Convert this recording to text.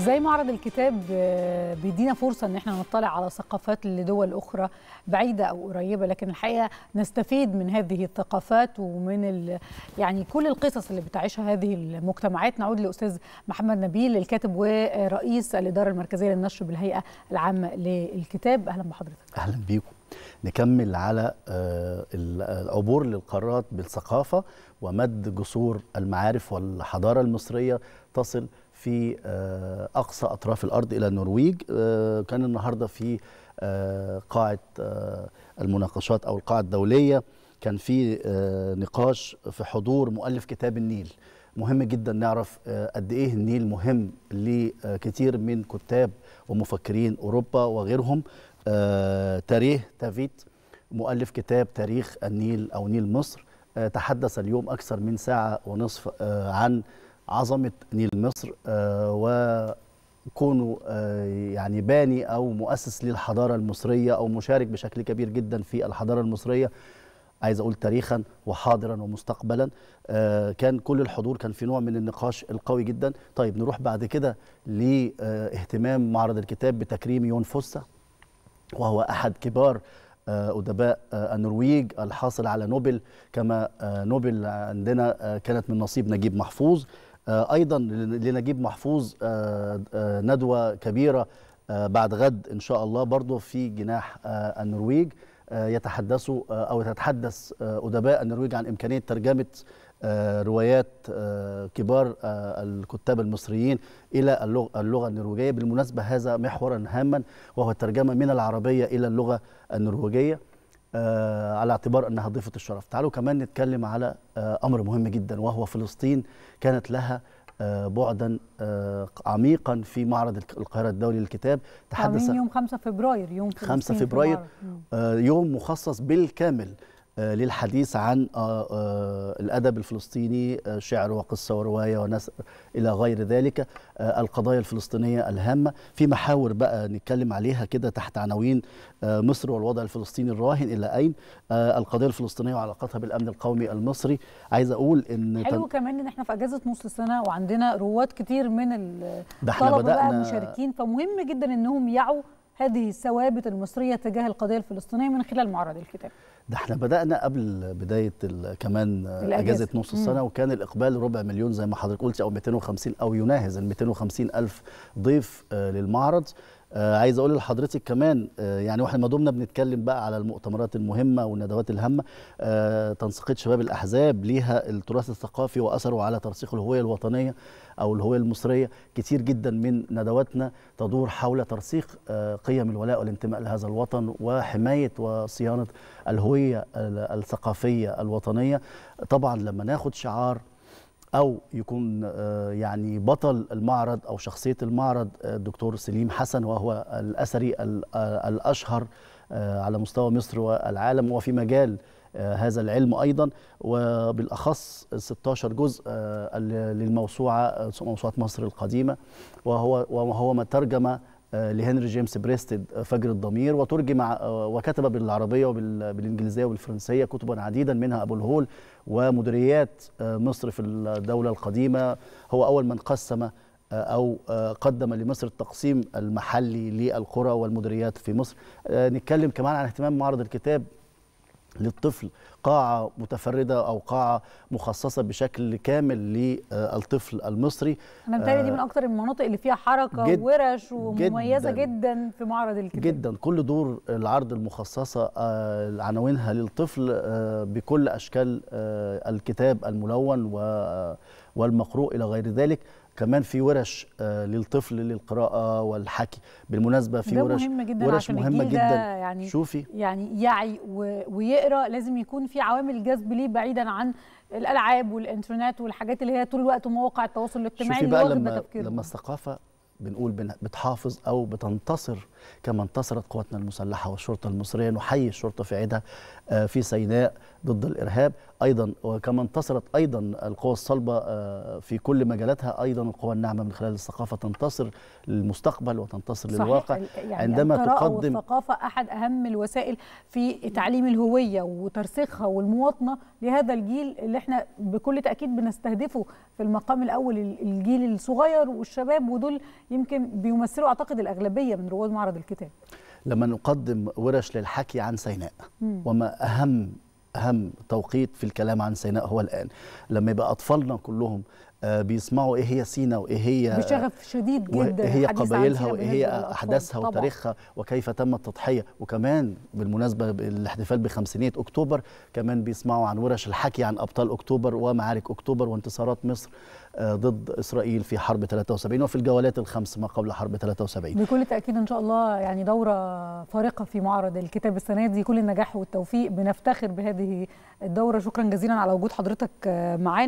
زي معرض الكتاب آه، بيدينا فرصة ان احنا نطلع على ثقافات لدول اخرى بعيدة او قريبة لكن الحقيقة نستفيد من هذه الثقافات ومن ال... يعني كل القصص اللي بتعيشها هذه المجتمعات نعود لاستاذ محمد نبيل الكاتب ورئيس الإدارة المركزية للنشر بالهيئة العامة للكتاب اهلا بحضرتك اهلا بيكم نكمل على آه، العبور للقارات بالثقافة ومد جسور المعارف والحضارة المصرية تصل في آه، اقصى اطراف الارض الى النرويج آه، كان النهارده في آه، قاعه المناقشات او القاعه الدوليه كان في نقاش في حضور مؤلف كتاب النيل مهم جدا نعرف قد ايه النيل مهم لكثير من كتاب ومفكرين اوروبا وغيرهم تاريه تافيت مؤلف كتاب تاريخ النيل او نيل مصر تحدث اليوم اكثر من ساعه ونصف عن عظمه نيل مصر آه، وكونه آه، يعني باني او مؤسس للحضاره المصريه او مشارك بشكل كبير جدا في الحضاره المصريه عايز اقول تاريخا وحاضرا ومستقبلا آه، كان كل الحضور كان في نوع من النقاش القوي جدا طيب نروح بعد كده لاهتمام معرض الكتاب بتكريم يون فوسا وهو احد كبار ادباء النرويج الحاصل على نوبل كما نوبل عندنا كانت من نصيب نجيب محفوظ آه، ايضا لنجيب محفوظ آه، آه، ندوه كبيره بعد غد ان شاء الله برضه في جناح النرويج يتحدثوا او يتحدث ادباء النرويج عن امكانيه ترجمه روايات كبار الكتاب المصريين الى اللغه النرويجيه بالمناسبه هذا محورا هاما وهو الترجمه من العربيه الى اللغه النرويجيه آه، على اعتبار انها ضيفه الشرف تعالوا كمان نتكلم على آه، امر مهم جدا وهو فلسطين كانت لها آه، بعدا عميقا في معرض القاهره الدولي للكتاب تحدث يوم 5 فبراير يوم 5 فبراير يوم مخصص بالكامل آه، للحديث عن آه، آه، الأدب الفلسطيني شعر وقصة ورواية ونثر إلى غير ذلك القضايا الفلسطينية الهامة في محاور بقى نتكلم عليها كده تحت عناوين مصر والوضع الفلسطيني الراهن إلى أين القضية الفلسطينية وعلاقتها بالأمن القومي المصري عايز أقول إن حلو كمان إن إحنا في أجازة نص السنة وعندنا رواد كتير من الطلبة بقى مشاركين فمهم جدا إنهم يعوا هذه الثوابت المصريه تجاه القضيه الفلسطينيه من خلال معرض الكتاب ده احنا بدانا قبل بدايه كمان اجازه نص السنه مم. وكان الاقبال ربع مليون زي ما حضرتك قلت او 250 او يناهز ال 250 الف ضيف آه، للمعرض آه عايز اقول لحضرتك كمان آه يعني واحنا ما دمنا بنتكلم بقى على المؤتمرات المهمه والندوات الهامه آه تنسيقيه شباب الاحزاب ليها التراث الثقافي واثره على ترسيخ الهويه الوطنيه او الهويه المصريه كتير جدا من ندواتنا تدور حول ترسيخ آه، قيم الولاء والانتماء لهذا الوطن وحمايه وصيانه الهويه الثقافيه الوطنيه طبعا لما ناخد شعار او يكون آه، يعني بطل المعرض او شخصيه المعرض الدكتور آه، سليم حسن وهو الاثري آه، الاشهر على مستوى مصر والعالم وفي مجال هذا العلم ايضا وبالاخص 16 جزء للموسوعه موسوعه مصر القديمه وهو وهو ما ترجم آه، لهنري جيمس بريستد آه، فجر الضمير وترجم آه، وكتب بالعربيه وبالانجليزيه وبالفرنسيه كتبا عديدا منها ابو الهول ومديريات مصر في الدوله القديمه هو اول من قسم او قدم لمصر التقسيم المحلي للقرى والمديريات في مصر نتكلم كمان عن اهتمام معرض الكتاب للطفل قاعة متفردة أو قاعة مخصصة بشكل كامل للطفل المصري أنا متهيألي دي آه، من أكتر المناطق اللي فيها حركة جد ورش ومميزة جدا, جدا في معرض الكتاب جدا كل دور العرض المخصصة آه، عناوينها للطفل آه، بكل أشكال الكتاب الملون والمقروء إلى غير ذلك كمان في ورش آه، للطفل للقراءه والحكي بالمناسبه في ده ورش مهم جداً ورش عشان مهمه جدا يعني شوفي يعني يعي ويقرا لازم يكون في عوامل جذب ليه بعيدا عن الالعاب والانترنت والحاجات اللي هي طول الوقت مواقع التواصل الاجتماعي شوفي بقى لما, لما الثقافه بنقول بتحافظ او بتنتصر كما انتصرت قواتنا المسلحه والشرطه المصريه نحيي الشرطه في عيدها آه، في سيناء ضد الارهاب ايضا وكما انتصرت ايضا القوى الصلبه آه، في كل مجالاتها ايضا القوى الناعمه من خلال الثقافه تنتصر للمستقبل وتنتصر صحيح للواقع يعني عندما تقدم الثقافه احد اهم الوسائل في تعليم الهويه وترسيخها والمواطنه لهذا الجيل اللي احنا بكل تاكيد بنستهدفه في المقام الاول الجيل الصغير والشباب ودول يمكن بيمثلوا اعتقد الاغلبيه من رواد معرض الكتاب لما نقدم ورش للحكي عن سيناء مم. وما اهم اهم توقيت في الكلام عن سيناء هو الان لما يبقى اطفالنا كلهم آه، بيسمعوا ايه هي سينا وايه هي بشغف شديد جدا ايه هي قبائلها وايه هي احداثها وتاريخها وكيف تم التضحيه وكمان بالمناسبه بالاحتفال بخمسينيه اكتوبر كمان بيسمعوا عن ورش الحكي عن ابطال اكتوبر ومعارك اكتوبر وانتصارات مصر آه، ضد اسرائيل في حرب 73 وفي الجولات الخمس ما قبل حرب 73 بكل تاكيد ان شاء الله يعني دوره فارقه في معرض الكتاب السنه دي كل النجاح والتوفيق بنفتخر بهذه الدوره شكرا جزيلا على وجود حضرتك آه، معانا